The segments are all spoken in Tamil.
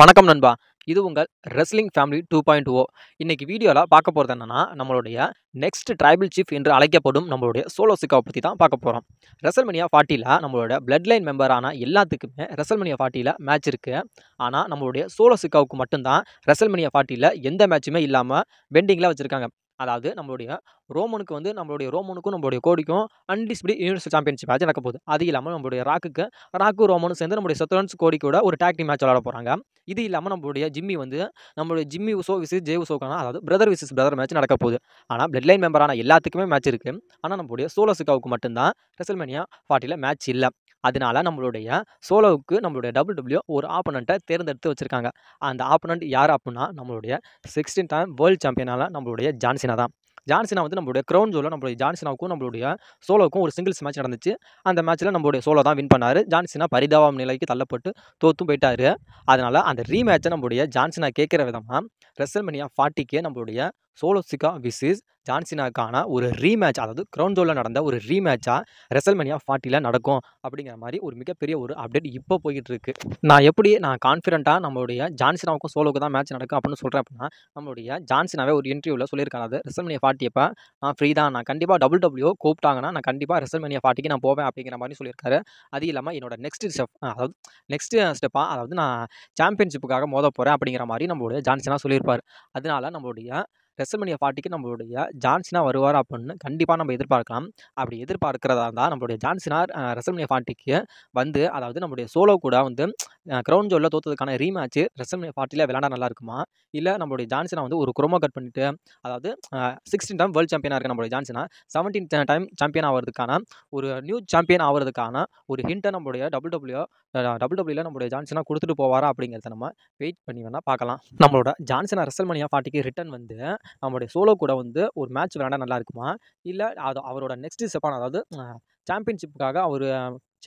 வணக்கம் நண்பா இது உங்கள் wrestling family two point o இன்றைக்கி வீடியோவில் பார்க்க போகிறது என்னென்னா நம்மளுடைய நெக்ஸ்ட் ட்ரைபிள் சீஃப் என்று அழைக்கப்படும் நம்மளுடைய சோலோ சிக்காவை பற்றி தான் பார்க்க போகிறோம் ரெசல்மனியா ஃபார்ட்டியில் நம்மளோட பிளட் லைன் மெம்பரான எல்லாத்துக்குமே ரெசல்மனியா ஃபார்ட்டியில் மேட்ச் இருக்குது ஆனால் நம்மளுடைய சோலோ சிக்காவுக்கு மட்டும்தான் ரெசல்மனியா ஃபார்ட்டியில் எந்த மேட்சுமே இல்லாமல் பெண்டிங்கில் வச்சுருக்காங்க அதாவது நம்மளுடைய ரோமனுக்கு வந்து நம்மளுடைய ரோமனுக்கும் நம்மளுடைய கோடிக்கும் அன்டிஸ்பிடி யூனிவர்சல் சாம்பியன்ஷிப் மேட்ச் நடக்க போகுது அது இல்லாமல் நம்மளுடைய ராக்குக்கு ராக்கு ரோமனும் சேர்ந்து நம்மளுடைய கோடி கூட ஒரு டேக் மேட்ச் விளாட போகிறாங்க இது இல்லாமல் நம்மளுடைய ஜிம்மி வந்து நம்மளுடைய ஜிம்மி உசோ விசிஸ் ஜே உசோக்கான அதாவது பிரதர் விசிஸ் பிரதர் மேட்ச் நடக்க போகுது ஆனால் பிளட் லைன் மெம்பரான எல்லாத்துக்குமே மேட்ச் இருக்குது ஆனால் நம்மளுடைய சோலோசுக்காவுக்கு மட்டும்தான் ரெசல்மேனியா ஃபார்ட்டியில் மேட்ச் இல்லை அதனால நம்மளுடைய சோலோவுக்கு நம்மளுடைய டபுள் டபிள்யூ ஒரு ஆப்பனண்ட்டை தேர்ந்தெடுத்து வச்சுருக்காங்க அந்த ஆப்பனண்ட் யார் அப்படின்னா நம்மளுடைய சிக்ஸ்டீன் டைம் வேர்ல்டு சாம்பியனால் நம்மளுடைய ஜான்சினா தான் ஜான்சினா வந்து நம்மளுடைய க்ரௌன் ஜோவில் நம்மளுடைய ஜான்சினாவுக்கும் நம்மளுடைய சோலோக்கும் ஒரு சிங்கிள்ஸ் மேட்ச் நடந்துச்சு அந்த மேட்ச்சில் நம்மளுடைய சோலோ தான் வின் பண்ணார் ஜான்சினா பரிதாபம் நிலைக்கு தள்ளப்பட்டு தோற்றும் போயிட்டார் அதனால் அந்த ரீமேட்சை நம்மளுடைய ஜான்சினா கேட்குற விதமாக ரெசல்மனியா ஃபார்ட்டிக்கே நம்மளுடைய சோலோசிகா விசிஸ் ஜான்சினாக்கான ஒரு ரீமேட்ச் அதாவது கிரௌண்ட் ஜோலில் நடந்த ஒரு ரீமேட்சாக ரெசல்மனியா ஃபார்ட்டியில் நடக்கும் அப்படிங்கிற மாதிரி ஒரு மிகப்பெரிய ஒரு அப்டேட் இப்போ போயிட்டு இருக்கு நான் எப்படி நான் கான்ஃபிடண்ட்டாக நம்மளுடைய ஜான்சினாவுக்கும் சோலோக்கு தான் மேட்ச் நடக்கும் அப்படின்னு சொல்கிறேன் அப்படின்னா நம்மளுடைய ஜான்சினாவே ஒரு இன்டர்வியூவில் சொல்லியிருக்காங்க அது ரெசல்மனியா ஃபார்ட்டி இப்போ நான் ஃப்ரீ தான் நான் கண்டிப்பாக டபுள் டபுள்யூ கூப்பிட்டாங்கன்னா நான் கண்டிப்பாக ரெசல்மனியா ஃபார்ட்டிக்கு நான் போவேன் அப்படிங்கிற மாதிரி சொல்லியிருக்காரு அது இல்லாமல் என்னோட நெக்ஸ்ட் ஸ்டெப் அதாவது நெக்ஸ்ட் ஸ்டெப்பாக அதாவது நான் சாம்பியன்ஷிப்புக்காக மோத போகிறேன் அப்படிங்கிற மாதிரி நம்மளுடைய ஜான்சினா சொல்லியிருப்பார் அதனால நம்மளுடைய ரெசல்மனியா ஃபார்ட்டிக்கு நம்மளுடைய ஜான்சினா வருவார் அப்படின்னு கண்டிப்பாக நம்ம எதிர்பார்க்கலாம் அப்படி எதிர்பார்க்கிறதா இருந்தால் நம்மளுடைய ஜான்சினா ரெசல்மனியா ஃபார்ட்டிக்கு வந்து அதாவது நம்மளுடைய சோலோ கூட வந்து க்ரௌண்ட் ஜோலில் தோத்ததுக்கான ரீமேட்ச் ரெசம் பார்ட்டியில் விளாண்டா நல்லா இருக்குமா இல்லை நம்மளுடைய ஜான்சனை வந்து ஒரு குரோமோ கட் பண்ணிட்டு அதாவது சிக்ஸ்டீன் டைம் வேர்ல்டு சாம்பியனாக இருக்குது நம்மளுடைய ஜான்சனா செவன்டீன் டைம் சாம்பியன் ஆகிறதுக்கான ஒரு நியூ சாம்பியன் ஆகிறதுக்கான ஒரு ஹிண்ட்டை நம்மளுடைய டபுள் டபுள்யூ டபுள் டபுள்யூல நம்மளுடைய ஜான்சனா கொடுத்துட்டு போவாரா அப்படிங்கிறத நம்ம வெயிட் பண்ணி வேணால் பார்க்கலாம் நம்மளோட ஜான்சனா ரெசல்மனியா பார்ட்டிக்கு ரிட்டன் வந்து நம்மளுடைய சோலோ கூட வந்து ஒரு மேட்ச் விளாண்டா நல்லா இருக்குமா இல்லை அது அவரோட நெக்ஸ்ட் செப்பான் அதாவது சாம்பியன்ஷிப்புக்காக அவர்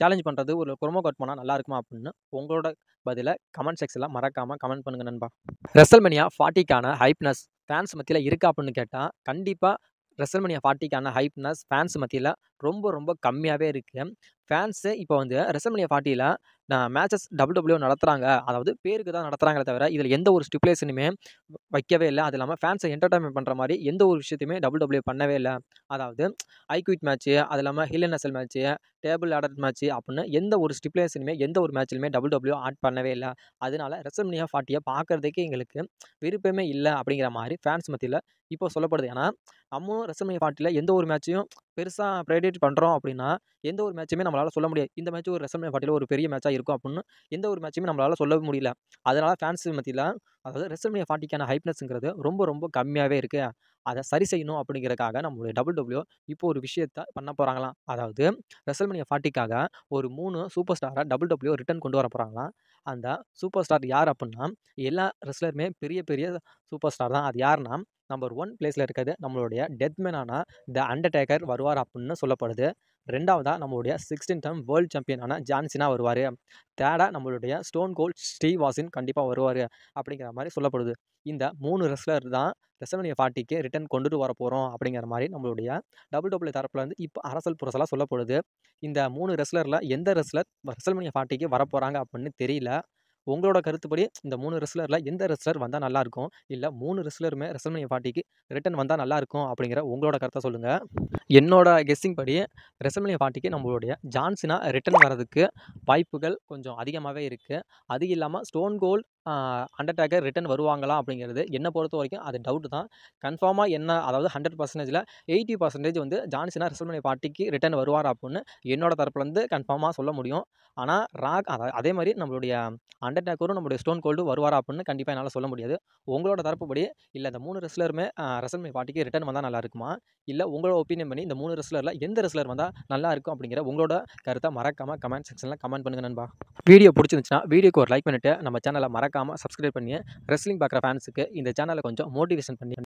சேலஞ்ச் பண்ணுறது ஒரு குரோமோ கட் பண்ணால் நல்லா இருக்குமா அப்படின்னு உங்களோட பதிலை கமெண்ட் செக்ஷனில் மறக்காமல் கமெண்ட் பண்ணுங்கள் நண்பா ரெசல்மனியா ஃபார்ட்டிக்கான ஹைப்னஸ் ஃபேன்ஸ் மத்தியில் இருக்கா அப்படின்னு கேட்டால் கண்டிப்பாக ரெசல்மனியா ஃபார்ட்டிக்கான ஹைப்னஸ் ஃபேன்ஸ் மத்தியில் ரொம்ப ரொம்ப கம்மியாகவே இருக்குது ஃபேன்ஸு இப்போ வந்து ரெசமனியா ஃபார்ட்டியில் நான் மேட்சஸ் டபுள் டபுள்யூ நடத்துகிறாங்க அதாவது பேருக்கு தான் நடத்துகிறாங்களே தவிர இதில் எந்த ஒரு ஸ்டிப்புலேஷனுமே வைக்கவே இல்லை அது இல்லாமல் ஃபேன்ஸை என்டர்டைன்மெண்ட் பண்ணுற மாதிரி எந்த ஒரு விஷயத்தையுமே டபுள் டபுள்யூ பண்ணவே இல்லை அதாவது ஐக்யூட் மேட்ச்சு அது இல்லாமல் hell in a cell match table ladder match அப்படின்னு எந்த ஒரு ஸ்டிப்புலேஷனுமே எந்த ஒரு மேட்ச்லையுமே டபுள் டபுள்யூ ஆட் பண்ணவே இல்லை அதனால ரெசமனியா ஃபார்ட்டியை பார்க்குறதுக்கே எங்களுக்கு விருப்பமே இல்லை அப்படிங்கிற மாதிரி ஃபேன்ஸ் மத்தியில் இப்போ சொல்லப்படுது ஏன்னா நம்மளும் ரெசமனியா ஃபார்ட்டியில் எந்த ஒரு மேட்சையும் பெருசாக ப்ரைடேட் பண்ணுறோம் அப்படின்னா எந்த ஒரு மேட்சுமே நம்மளால் சொல்ல முடியாது இந்த மேட்ச் ஒரு ரெசல்மே பாட்டியில் ஒரு பெரிய மேட்சாக இருக்கும் அப்படின்னு எந்த ஒரு மேட்சுமே நம்மளால் சொல்ல முடியல அதனால் ஃபேன்ஸ் மத்தியில் அதாவது ரெசல்மே ஃபார்ட்டிக்கான ஹைப்னஸ்ங்கிறது ரொம்ப ரொம்ப கம்மியாகவே இருக்குது அதை சரி செய்யணும் அப்படிங்கிறதுக்காக நம்மளுடைய டபுள் டபுள்யூ e இப்போ ஒரு விஷயத்த பண்ண போகிறாங்களாம் அதாவது ரெசல்மனியா ஃபார்ட்டிக்காக ஒரு மூணு சூப்பர் ஸ்டாரை டபுள் டபுள்யூ ரிட்டர்ன் கொண்டு வர போகிறாங்களாம் அந்த சூப்பர் ஸ்டார் யார் அப்படின்னா எல்லா ரெஸ்லருமே பெரிய பெரிய சூப்பர் ஸ்டார் தான் அது யாருன்னா நம்பர் ஒன் பிளேஸில் இருக்கிறது நம்மளுடைய டெத்மேனான த அண்டர்டேக்கர் வருவார் அப்படின்னு சொல்லப்படுது ரெண்டாவதாக நம்மளுடைய சிக்ஸ்டீன் டைம் வேர்ல்டு சாம்பியனான ஜான்சினா வருவார் தேர்டாக நம்மளுடைய ஸ்டோன் கோல்ட் ஸ்டீவ் வாசின் கண்டிப்பாக வருவார் அப்படிங்கிற மாதிரி சொல்லப்படுது இந்த மூணு ரெஸ்லர் தான் ரெசல்மனியா ஃபார்ட்டிக்கு ரிட்டர்ன் கொண்டுட்டு வர போகிறோம் அப்படிங்கிற மாதிரி நம்மளுடைய டபுள் டபுள் தரப்பில் வந்து இப்போ அரசல் புரசலாக சொல்லப்படுது இந்த மூணு ரெஸ்லரில் எந்த ரெஸ்லர் ரெசல்மனியா ஃபார்ட்டிக்கு வர போகிறாங்க அப்படின்னு தெரியல உங்களோட கருத்துப்படி இந்த மூணு ரெஸ்லரில் எந்த ரெஸ்லர் வந்தால் நல்லாயிருக்கும் இல்லை மூணு ரெஸ்லருமே ரெசல்மனியா பாட்டிக்கு ரிட்டன் வந்தால் நல்லாயிருக்கும் அப்படிங்கிற உங்களோட கருத்தை சொல்லுங்கள் என்னோட கெஸ்ஸிங் படி ரெஸ்லமணி பாட்டிக்கு நம்மளுடைய ஜான்சினா ரிட்டன் வர்றதுக்கு வாய்ப்புகள் கொஞ்சம் அதிகமாகவே இருக்குது அது இல்லாமல் ஸ்டோன் கோல்ட் அண்டர்டேக்கர் ரிட்டன் வருவாங்களா அப்படிங்கிறது என்னை பொறுத்த வரைக்கும் அது டவுட் தான் கன்ஃபார்மாக என்ன அதாவது ஹண்ட்ரட் பர்சன்டேஜில் எயிட்டி பர்சன்டேஜ் வந்து ஜான்சினா ரிசல்மனி பார்ட்டிக்கு ரிட்டன் வருவார் அப்படின்னு என்னோட தரப்புலேருந்து கன்ஃபார்மாக சொல்ல முடியும் ஆனால் ராக் அதே மாதிரி நம்மளுடைய அண்டர்டேக்கரும் நம்மளுடைய ஸ்டோன் கோல்டு வருவார் அப்படின்னு கண்டிப்பாக என்னால் சொல்ல முடியாது உங்களோட தரப்புப்படி இல்லை இந்த மூணு ரெஸ்லருமே ரெசல்மனி பார்ட்டிக்கு ரிட்டன் வந்தால் நல்லா இருக்குமா இல்லை உங்களோட ஒப்பீனியன் பண்ணி இந்த மூணு ரெஸ்லரில் எந்த ரெஸ்லர் வந்தால் நல்லா இருக்கும் அப்படிங்கிற உங்களோட கருத்தை மறக்காமல் கமெண்ட் செக்ஷனில் கமெண்ட் பண்ணுங்க நண்பா வீடியோ பிடிச்சிருந்துச்சுன்னா வீடியோக்கு ஒரு லைக் பண்ணிவிட்டு நம்ம சேனலை மறக்க மறக்காமல் சப்ஸ்கிரைப் பண்ணி ரெஸ்லிங் பார்க்குற ஃபேன்ஸுக்கு இந்த சேனலை கொஞ்சம் மோட்டிவேஷன் பண்ணி